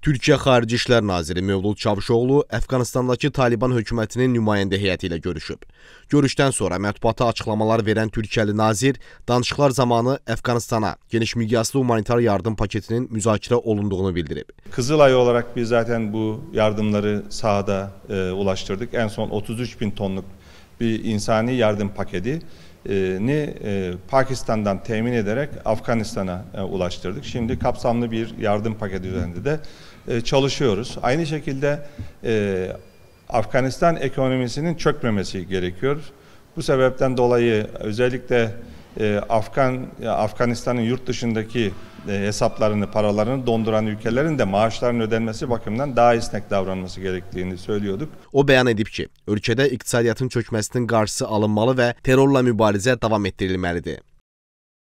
Türkiyə Xarici İşlər Naziri Mövlud Çavuşoğlu Əfqanistandakı Taliban hökumətinin nümayəndə heyəti ilə görüşüb. Görüşdən sonra mətbuata açıqlamalar verən Türkiyəli nazir danışıqlar zamanı Əfqanistana geniş miqyaslı humanitar yardım paketinin müzakirə olunduğunu bildirib. Kızılay olaraq biz zaten bu yardımları sahada e, ulaştırdık. En son 33 bin tonluk bir insani yardım paketi Ee, ni e, Pakistan'dan temin ederek Afganistan'a e, ulaştırdık. Şimdi kapsamlı bir yardım paketi üzerinde de e, çalışıyoruz. Aynı şekilde Afganistan ekonomisinin çökmemesi gerekiyor. Bu sebepten dolayı özellikle ee, Afgan Afganistan'ın yurt dışındaki e, hesaplarını, paralarını donduran ülkelerin de maaşların ödenmesi bakımından daha esnek davranması gerektiğini söylüyorduk. O beyan edib ki, ölkədə iqtisadiyyatın çökməsinin qarşısı alınmalı və terrorla mübarizə davam etdirilməlidir.